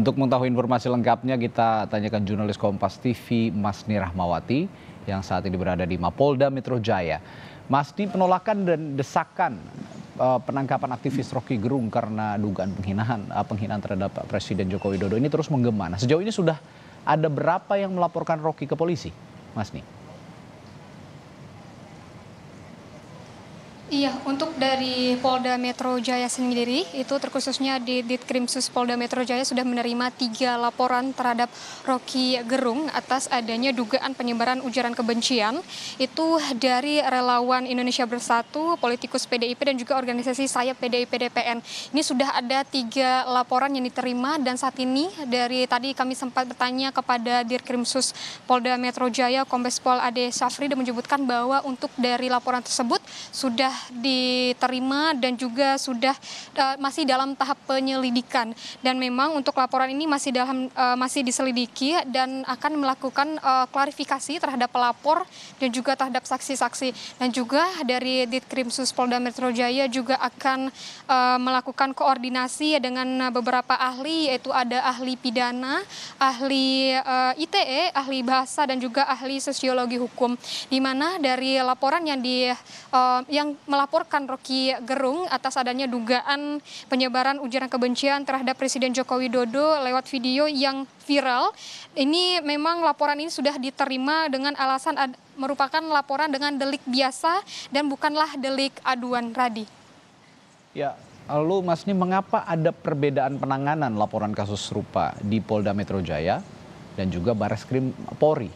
Untuk mengetahui informasi lengkapnya kita tanyakan jurnalis Kompas TV Masni Rahmawati yang saat ini berada di Mapolda Metro Jaya. Masni penolakan dan desakan eh, penangkapan aktivis Rocky Gerung karena dugaan penghinaan eh, penghinaan terhadap Presiden Joko Widodo ini terus menggema. Nah, sejauh ini sudah ada berapa yang melaporkan Rocky ke polisi, Masni? Iya, untuk dari Polda Metro Jaya sendiri, itu terkhususnya di Ditkrimsus Polda Metro Jaya sudah menerima tiga laporan terhadap Rocky Gerung atas adanya dugaan penyebaran ujaran kebencian. Itu dari relawan Indonesia Bersatu, politikus PDIP, dan juga organisasi sayap PDIP-DPN. Ini sudah ada tiga laporan yang diterima dan saat ini dari tadi kami sempat bertanya kepada Ditkrimsus Polda Metro Jaya, Kombes Pol Ade Safri, dan menyebutkan bahwa untuk dari laporan tersebut sudah diterima dan juga sudah eh, masih dalam tahap penyelidikan dan memang untuk laporan ini masih dalam eh, masih diselidiki dan akan melakukan eh, klarifikasi terhadap pelapor dan juga terhadap saksi-saksi dan juga dari Ditkrimsus Polda Metro Jaya juga akan melakukan koordinasi dengan beberapa ahli yaitu ada ahli pidana, ahli ITE, ahli bahasa dan juga ahli sosiologi hukum di mana dari laporan yang di yang melaporkan Rocky Gerung atas adanya dugaan penyebaran ujaran kebencian terhadap Presiden Joko Widodo lewat video yang viral. Ini memang laporan ini sudah diterima dengan alasan ad, merupakan laporan dengan delik biasa dan bukanlah delik aduan Radi. Ya, lalu Mas ini mengapa ada perbedaan penanganan laporan kasus serupa di Polda Metro Jaya dan juga Bareskrim Polri?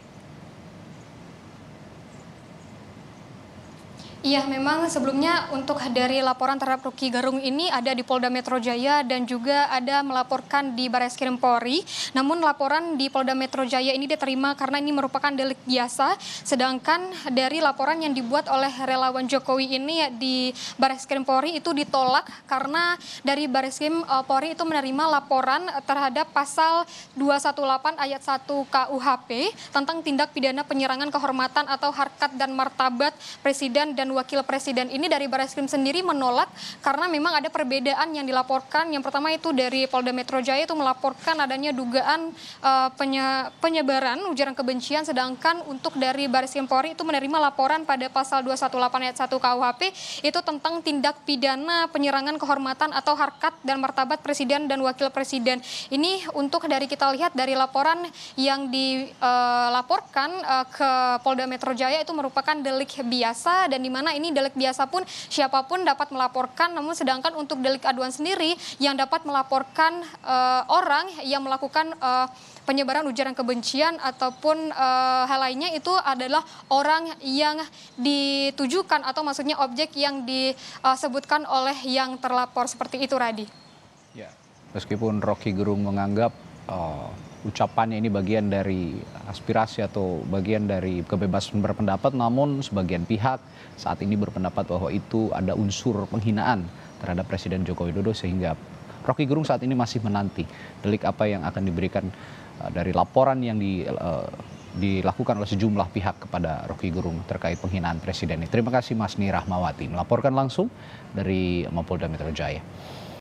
Iya, memang sebelumnya untuk dari laporan terhadap Ruki Garung ini ada di Polda Metro Jaya dan juga ada melaporkan di Baris Krim Polri. Namun laporan di Polda Metro Jaya ini diterima karena ini merupakan delik biasa. Sedangkan dari laporan yang dibuat oleh relawan Jokowi ini di Baris Krim Polri itu ditolak karena dari Baris Krim eh, Polri itu menerima laporan terhadap pasal 218 ayat 1 KUHP tentang tindak pidana penyerangan kehormatan atau harkat dan martabat Presiden dan wakil presiden ini dari Baris Krim sendiri menolak karena memang ada perbedaan yang dilaporkan. Yang pertama itu dari Polda Metro Jaya itu melaporkan adanya dugaan uh, penye penyebaran ujaran kebencian sedangkan untuk dari Baris Krim Polri itu menerima laporan pada pasal 218 ayat 1 KUHP itu tentang tindak pidana penyerangan kehormatan atau harkat dan martabat presiden dan wakil presiden. Ini untuk dari kita lihat dari laporan yang dilaporkan eh, uh, eh, ke Polda Metro Jaya itu merupakan delik biasa dan di mana karena ini delik biasa pun siapapun dapat melaporkan namun sedangkan untuk delik aduan sendiri yang dapat melaporkan uh, orang yang melakukan uh, penyebaran ujaran kebencian ataupun uh, hal lainnya itu adalah orang yang ditujukan atau maksudnya objek yang disebutkan oleh yang terlapor seperti itu Radi. Ya, meskipun Rocky Gerung menganggap uh, ucapannya ini bagian dari aspirasi atau bagian dari kebebasan berpendapat, namun sebagian pihak saat ini berpendapat bahwa itu ada unsur penghinaan terhadap Presiden Joko Widodo sehingga Rocky Gerung saat ini masih menanti delik apa yang akan diberikan eh, dari laporan yang di, eh, dilakukan oleh sejumlah pihak kepada Rocky Gerung terkait penghinaan Presiden ini. Terima kasih Mas Nirah Mawati melaporkan langsung dari Mapolda Metro Jaya.